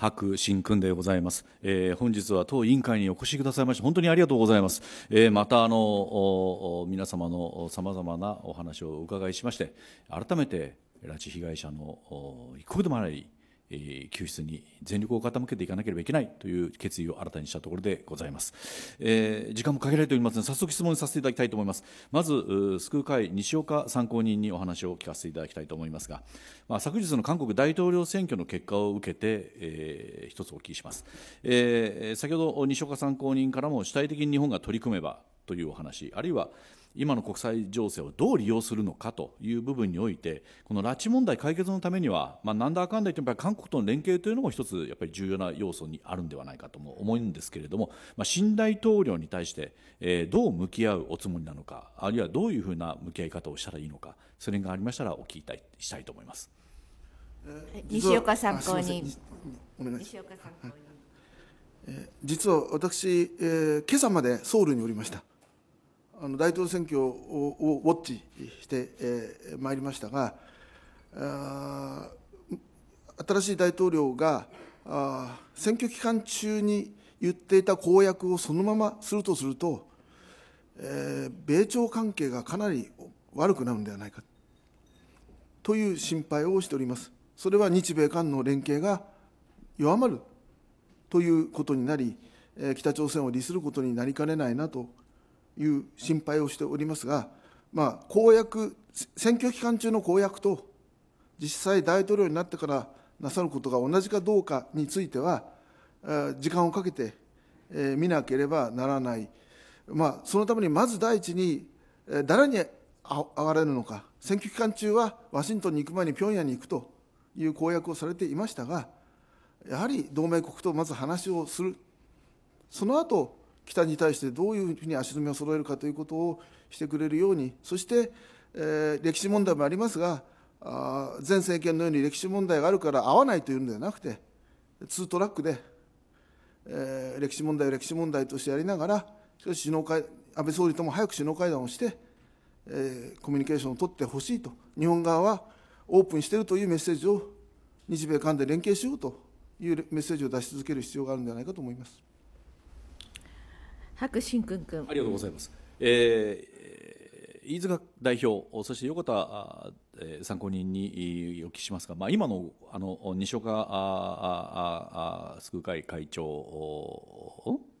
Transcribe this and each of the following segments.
白新君でございます、えー、本日は当委員会にお越しくださいまして本当にありがとうございます、えー、またあの皆様のさまざまなお話をお伺いしまして改めて拉致被害者の一刻でもない救出に全力を傾けていかなければいけないという決意を新たにしたところでございます、えー、時間も限られておりますので早速質問させていただきたいと思いますまず救う会西岡参考人にお話を聞かせていただきたいと思いますが、まあ、昨日の韓国大統領選挙の結果を受けて、えー、一つお聞きします、えー、先ほど西岡参考人からも主体的に日本が取り組めばというお話あるいは今の国際情勢をどう利用するのかという部分においてこの拉致問題解決のためには、まあ、なんだかんだ言っても、韓国との連携というのも一つやっぱり重要な要素にあるんではないかとも思うんですけれども、まあ、新大統領に対して、えー、どう向き合うおつもりなのかあるいはどういうふうな向き合い方をしたらいいのかそれがありましたらお聞きしたいと思います。西岡参考に。西岡参考え実は私、えー、今朝までソウルにおりました。あの大統領選挙をウォッチしてまいりましたが、新しい大統領が選挙期間中に言っていた公約をそのままするとすると、えー、米朝関係がかなり悪くなるんではないかという心配をしております。それは日米韓の連携が弱まるということになり、北朝鮮を利することになりかねないなという心配をしておりますが、まあ、公約、選挙期間中の公約と、実際、大統領になってからなさることが同じかどうかについては、時間をかけて見なければならない、まあ、そのためにまず第一に、誰に会われるのか、選挙期間中はワシントンに行く前に平壌に行くという公約をされていましたが、やはり同盟国とまず話をする、その後北に対してどういうふうに足止みを揃えるかということをしてくれるようにそして、えー、歴史問題もありますがあ前政権のように歴史問題があるから合わないというのではなくて2トラックで、えー、歴史問題を歴史問題としてやりながらしかし首脳会安倍総理とも早く首脳会談をして、えー、コミュニケーションを取ってほしいと日本側はオープンしているというメッセージを日米韓で連携しようというメッセージを出し続ける必要があるんではないかと思います。白新君君ありがとうございます、えー、飯塚代表そして横田、えー、参考人にお聞きしますが、まあ、今のあの西岡救会会長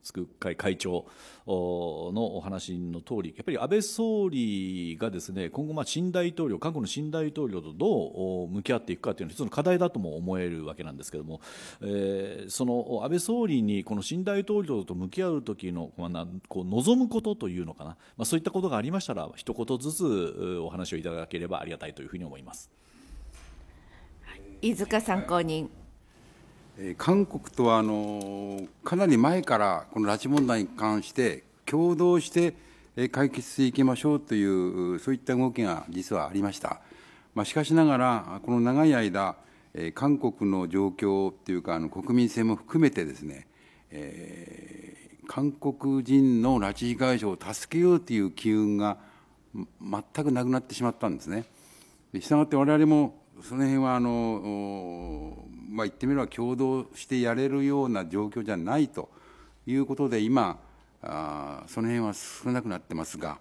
つく会会長のお話の通り、やっぱり安倍総理がですね今後、まあ新大統領、韓国の新大統領とどう向き合っていくかというのは、一つの課題だとも思えるわけなんですけれども、えー、その安倍総理にこの新大統領と向き合う時の、まあ、こう望むことというのかな、まあ、そういったことがありましたら、一言ずつお話をいただければありがたいというふうに思います。飯塚参考人韓国とはあのかなり前からこの拉致問題に関して共同して解決していきましょうというそういった動きが実はありました。まあ、しかしながらこの長い間韓国の状況というかあの国民性も含めてですね、えー、韓国人の拉致被害者を助けようという機運が全くなくなってしまったんですね。したがって我々もその辺はあの、まあ、言ってみれば共同してやれるような状況じゃないということで今あその辺は少なくなってますが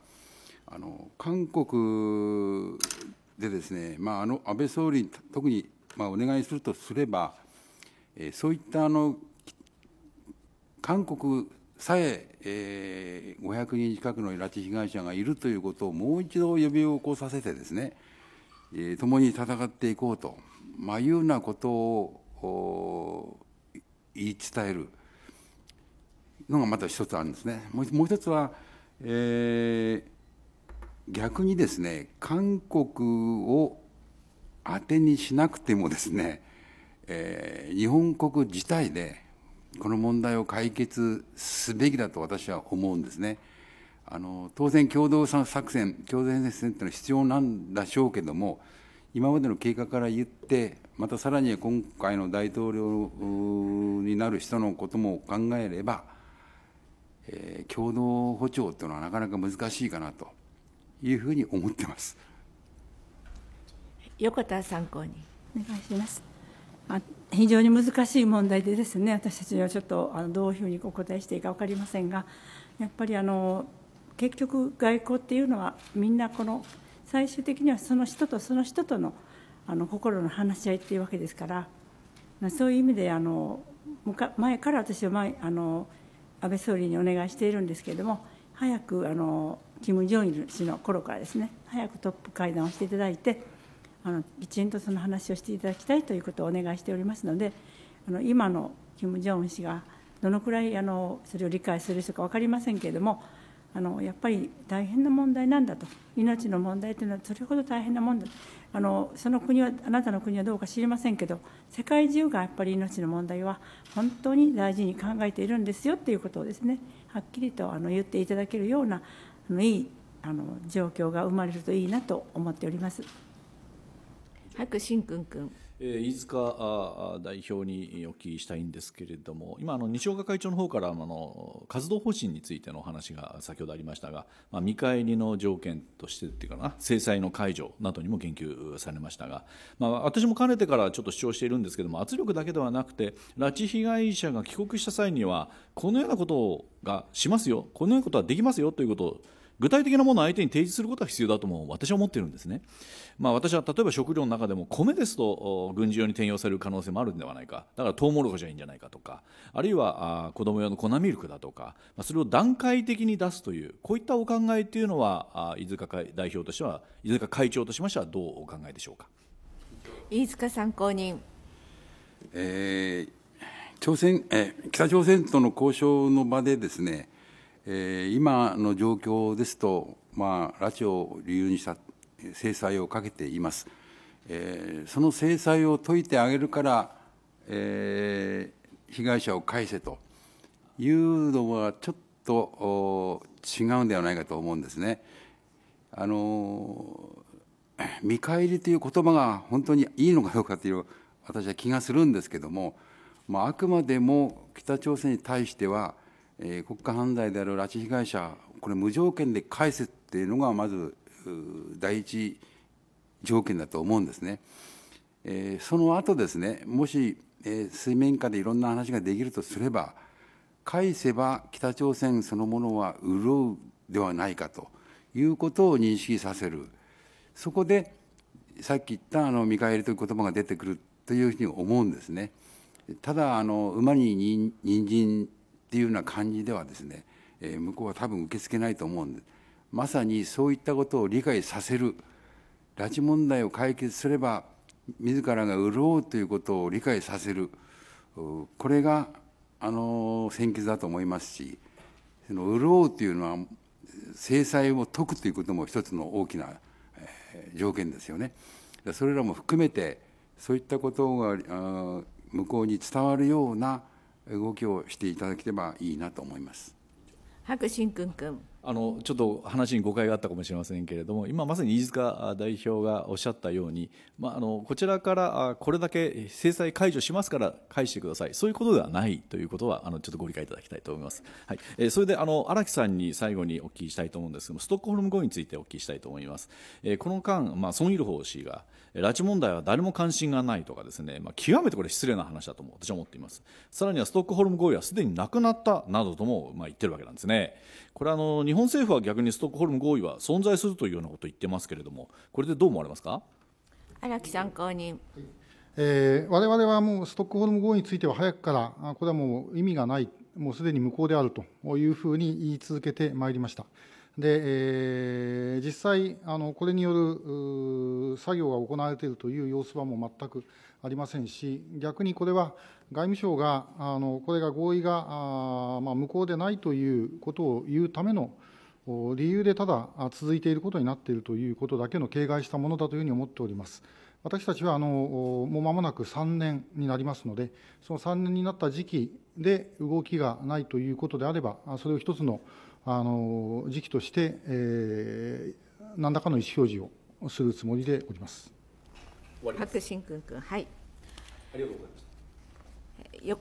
あの韓国でですね、まあ、あの安倍総理に特に、まあ、お願いするとすれば、えー、そういったあの韓国さええー、500人近くの拉致被害者がいるということをもう一度呼び起こさせてですね共に戦っていこうと、まあ、いうようなことを言い伝えるのがまた一つあるんですね。もう一つは、えー、逆にですね韓国を当てにしなくてもですね、えー、日本国自体でこの問題を解決すべきだと私は思うんですね。あの当然共同作戦共同戦っていうのは必要なんでしょうけども今までの経過から言ってまたさらに今回の大統領になる人のことも考えれば、えー、共同歩調というのはなかなか難しいかなというふうに思ってます。横田参考にお願いします。あ非常に難しい問題でですね私たちはちょっとあのどういうふうにお答えしていいか分かりませんがやっぱりあの結局外交っていうのはみんなこの最終的にはその人とその人とのあの心の話し合いっていうわけですからそういう意味であの前から私は前あの安倍総理にお願いしているんですけれども早くあの金正恩氏の頃からですね早くトップ会談をしていただいてあのきちんとその話をしていただきたいということをお願いしておりますのであの今の金正恩氏がどのくらいあのそれを理解する人か分かりませんけれどもあのやっぱり大変な問題なんだと、命の問題というのはそれほど大変なもんだあのその国は、あなたの国はどうか知りませんけど、世界中がやっぱり命の問題は本当に大事に考えているんですよということをですね、はっきりとあの言っていただけるような、あのいいあの状況が生まれるといいなと思っております。白新君君飯塚代表にお聞きしたいんですけれども、今、西岡会長の方からあの活動方針についてのお話が先ほどありましたが、まあ、見返りの条件としてっていうかな、制裁の解除などにも言及されましたが、まあ、私もかねてからちょっと主張しているんですけれども、圧力だけではなくて、拉致被害者が帰国した際には、このようなことがしますよ、このようなことはできますよということを、具体的なものを相手に提示することが必要だとも私は思っているんですね、まあ、私は例えば食料の中でも米ですと軍事用に転用される可能性もあるんではないかだからトウモロコシはいいんじゃないかとかあるいはあ子ども用の粉ミルクだとか、まあ、それを段階的に出すというこういったお考えというのは飯塚代表としては飯塚会長としましてはどうお考えでしょうか飯塚参考人。えー朝鮮え北朝鮮との交渉の場でですねえー、今の状況ですと、まあ、拉致を理由にした制裁をかけています。えー、その制裁を解いてあげるから、えー、被害者を返せというのはちょっと違うんではないかと思うんですね。あの見返りという言葉が本当にいいのかどうかという私は気がするんですけども、まあ、あくまでも北朝鮮に対してはえー、国家犯罪である拉致被害者、これ、無条件で返せっていうのが、まず第一条件だと思うんですね。えー、その後ですね、もし、えー、水面下でいろんな話ができるとすれば、返せば北朝鮮そのものは潤うではないかということを認識させる、そこでさっき言ったあの見返りという言葉が出てくるというふうに思うんですね。ただあの馬に人参っていうような感じではですね、えー、向こうは多分受け付けないと思うんでまさにそういったことを理解させる拉致問題を解決すれば自らが潤うということを理解させるこれがあの先決だと思いますしその潤うというのは制裁を解くということも一つの大きな条件ですよね。それらも含めてそういったことが向こうに伝わるような動きをしていただければいいなと思います。白新君君あのちょっと話に誤解があったかもしれませんけれども今まさに飯塚代表がおっしゃったように、まあ、あのこちらからこれだけ制裁解除しますから返してくださいそういうことではないということはあのちょっとご理解いただきたいと思います、はい、えー、それで荒木さんに最後にお聞きしたいと思うんですけどもストックホルム合意についてお聞きしたいと思います、えー、この間、まあ、ソン・イルホ氏が拉致問題は誰も関心がないとかですね、まあ、極めてこれ失礼な話だとも私は思っていますさらにはストックホルム合意はすでになくなったなどとも、まあ、言ってるわけなんですねこれあの日本政府は逆にストックホルム合意は存在するというようなことを言ってますけれども、これでどう思われますか荒木参考人。えれわれはもうストックホルム合意については早くから、これはもう意味がない、もうすでに無効であるというふうに言い続けてまいりました。で、えー、実際あの、これによる作業が行われているという様子はもう全くありませんし、逆にこれは外務省が、あのこれが合意があ、まあ、無効でないということを言うための理由でただ続いていることになっているということだけの形骸したものだというふうに思っております。私たちはあのもう間もなく3年になりますので、その3年になった時期で動きがないということであれば、それを一つのあの時期として、えー、何らかの意思表示ををするつもりでおります。パク・シンクン君、はい。ありがとうございました。